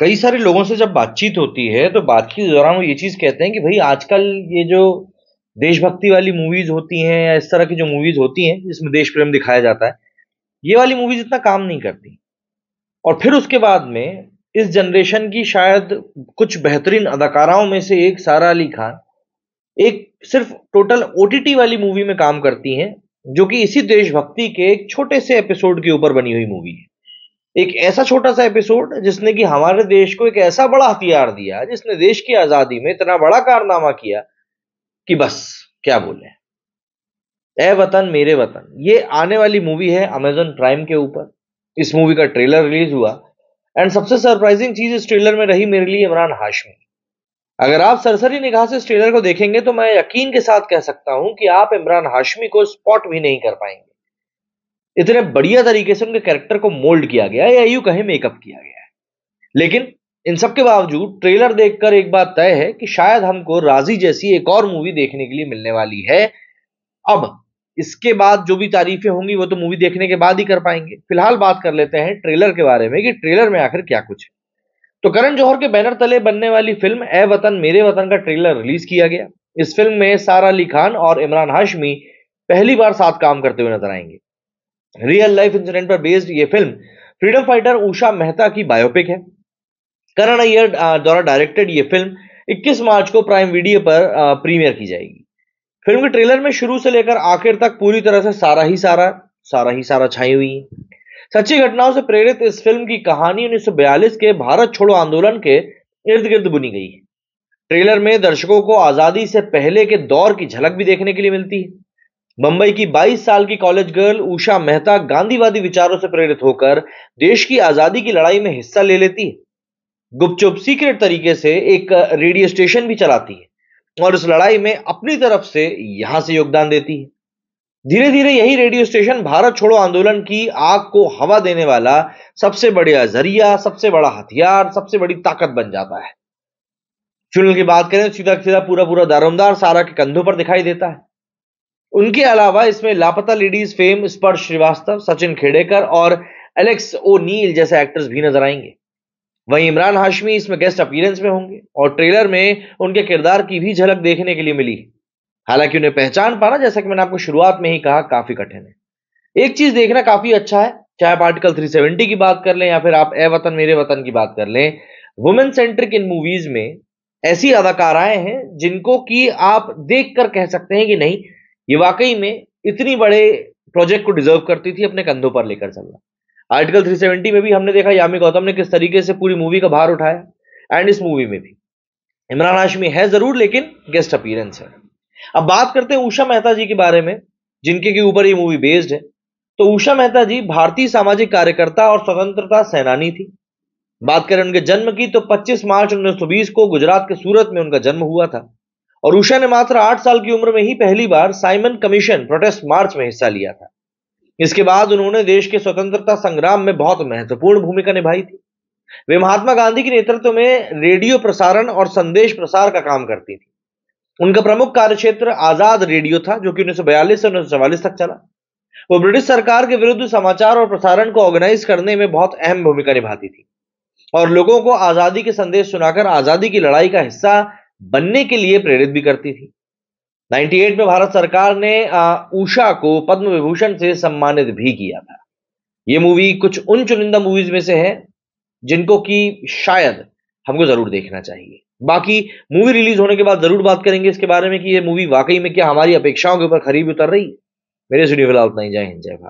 कई सारे लोगों से जब बातचीत होती है तो बातचीत के दौरान वो ये चीज़ कहते हैं कि भाई आजकल ये जो देशभक्ति वाली मूवीज़ होती हैं या इस तरह की जो मूवीज़ होती हैं जिसमें देश प्रेम दिखाया जाता है ये वाली मूवीज़ इतना काम नहीं करती और फिर उसके बाद में इस जनरेशन की शायद कुछ बेहतरीन अदाकाराओं में से एक सारा अली खान एक सिर्फ टोटल ओ वाली मूवी में काम करती हैं जो कि इसी देशभक्ति के एक छोटे से एपिसोड के ऊपर बनी हुई मूवी है एक ऐसा छोटा सा एपिसोड जिसने कि हमारे देश को एक ऐसा बड़ा हथियार दिया जिसने देश की आजादी में इतना बड़ा कारनामा किया कि बस क्या बोले ए वतन मेरे वतन ये आने वाली मूवी है अमेजोन प्राइम के ऊपर इस मूवी का ट्रेलर रिलीज हुआ एंड सबसे सरप्राइजिंग चीज इस ट्रेलर में रही मेरे लिए इमरान हाशमी अगर आप सरसरी निगाह से इस ट्रेलर को देखेंगे तो मैं यकीन के साथ कह सकता हूं कि आप इमरान हाशमी को स्पॉट भी नहीं कर पाएंगे इतने बढ़िया तरीके से उनके कैरेक्टर को मोल्ड किया गया है या यू कहें मेकअप किया गया है लेकिन इन सब के बावजूद ट्रेलर देखकर एक बात तय है कि शायद हमको राजी जैसी एक और मूवी देखने के लिए मिलने वाली है अब इसके बाद जो भी तारीफें होंगी वो तो मूवी देखने के बाद ही कर पाएंगे फिलहाल बात कर लेते हैं ट्रेलर के बारे में कि ट्रेलर में आखिर क्या कुछ है तो करण जौहर के बैनर तले बनने वाली फिल्म ए वतन मेरे वतन का ट्रेलर रिलीज किया गया इस फिल्म में सारा अली खान और इमरान हाशमी पहली बार साथ काम करते हुए नजर आएंगे रियल लाइफ इंसिडेंट पर बेस्ड ये film freedom fighter Usha Mehta की बायोपिक है करण अय्यर द्वारा डायरेक्टेड ये फिल्म 21 मार्च को प्राइम वीडियो पर प्रीमियर की जाएगी फिल्म के ट्रेलर में शुरू से लेकर आखिर तक पूरी तरह से सारा ही सारा सारा ही सारा छाई हुई है सच्ची घटनाओं से प्रेरित इस फिल्म की कहानी 1942 के भारत छोड़ो आंदोलन के इर्द गिर्द बुनी गई है ट्रेलर में दर्शकों को आजादी से पहले के दौर की झलक भी देखने के लिए मिलती है बंबई की 22 साल की कॉलेज गर्ल उषा मेहता गांधीवादी विचारों से प्रेरित होकर देश की आजादी की लड़ाई में हिस्सा ले लेती है गुपचुप सीक्रेट तरीके से एक रेडियो स्टेशन भी चलाती है और इस लड़ाई में अपनी तरफ से यहां से योगदान देती है धीरे धीरे यही रेडियो स्टेशन भारत छोड़ो आंदोलन की आग को हवा देने वाला सबसे बड़ा जरिया सबसे बड़ा हथियार सबसे बड़ी ताकत बन जाता है चुनल की बात करें सीधा सीधा पूरा पूरा दारोमदार सारा के कंधों पर दिखाई देता है उनके अलावा इसमें लापता लेडीज फेम स्पर्श श्रीवास्तव सचिन खेडेकर और एलेक्स ओ नील जैसे एक्टर्स भी नजर आएंगे वहीं इमरान हाशमी इसमें गेस्ट अपीयरेंस में होंगे और ट्रेलर में उनके किरदार की भी झलक देखने के लिए मिली हालांकि उन्हें पहचान पाना जैसा कि मैंने आपको शुरुआत में ही कहा काफी कठिन है एक चीज देखना काफी अच्छा है चाहे आप आर्टिकल 370 की बात कर लें या फिर आप ए वतन मेरे वतन की बात कर लें वुमेन सेंट्रिक इन मूवीज में ऐसी अदाकाराएं हैं जिनको कि आप देखकर कह सकते हैं कि नहीं ये वाकई में इतनी बड़े प्रोजेक्ट को डिजर्व करती थी अपने कंधों पर लेकर चलना आर्टिकल 370 में भी हमने देखा यामी गौतम ने किस तरीके से पूरी मूवी का भार उठाया एंड इस मूवी में भी इमरान हाशमी है जरूर लेकिन गेस्ट अपीयरेंस है अब बात करते हैं उषा मेहता जी के बारे में जिनके के ऊपर ये मूवी बेस्ड है तो उषा मेहता जी भारतीय सामाजिक कार्यकर्ता और स्वतंत्रता सेनानी थी बात करें उनके जन्म की तो 25 मार्च 1920 को गुजरात के सूरत में उनका जन्म हुआ था और उषा ने मात्र आठ साल की उम्र में ही पहली बार साइमन कमीशन प्रोटेस्ट मार्च में हिस्सा लिया था इसके बाद उन्होंने देश के स्वतंत्रता संग्राम में बहुत महत्वपूर्ण भूमिका निभाई थी वे महात्मा गांधी के नेतृत्व में रेडियो प्रसारण और संदेश प्रसार का काम करती थी उनका प्रमुख कार्य क्षेत्र आजाद रेडियो था जो कि उन्नीस से उन्नीस तक चला वो ब्रिटिश सरकार के विरुद्ध समाचार और प्रसारण को ऑर्गेनाइज करने में बहुत अहम भूमिका निभाती थी और लोगों को आजादी के संदेश सुनाकर आजादी की लड़ाई का हिस्सा बनने के लिए प्रेरित भी करती थी 98 में भारत सरकार ने उषा को पद्म विभूषण से सम्मानित भी किया था ये मूवी कुछ उन चुनिंदा मूवीज में से है जिनको कि शायद हमको जरूर देखना चाहिए बाकी मूवी रिलीज होने के बाद जरूर बात करेंगे इसके बारे में कि ये मूवी वाकई में क्या हमारी अपेक्षाओं के ऊपर खरीब उतर रही है मेरे स्टूडियो फिलहाल उतना ही जय हिंद जय भारत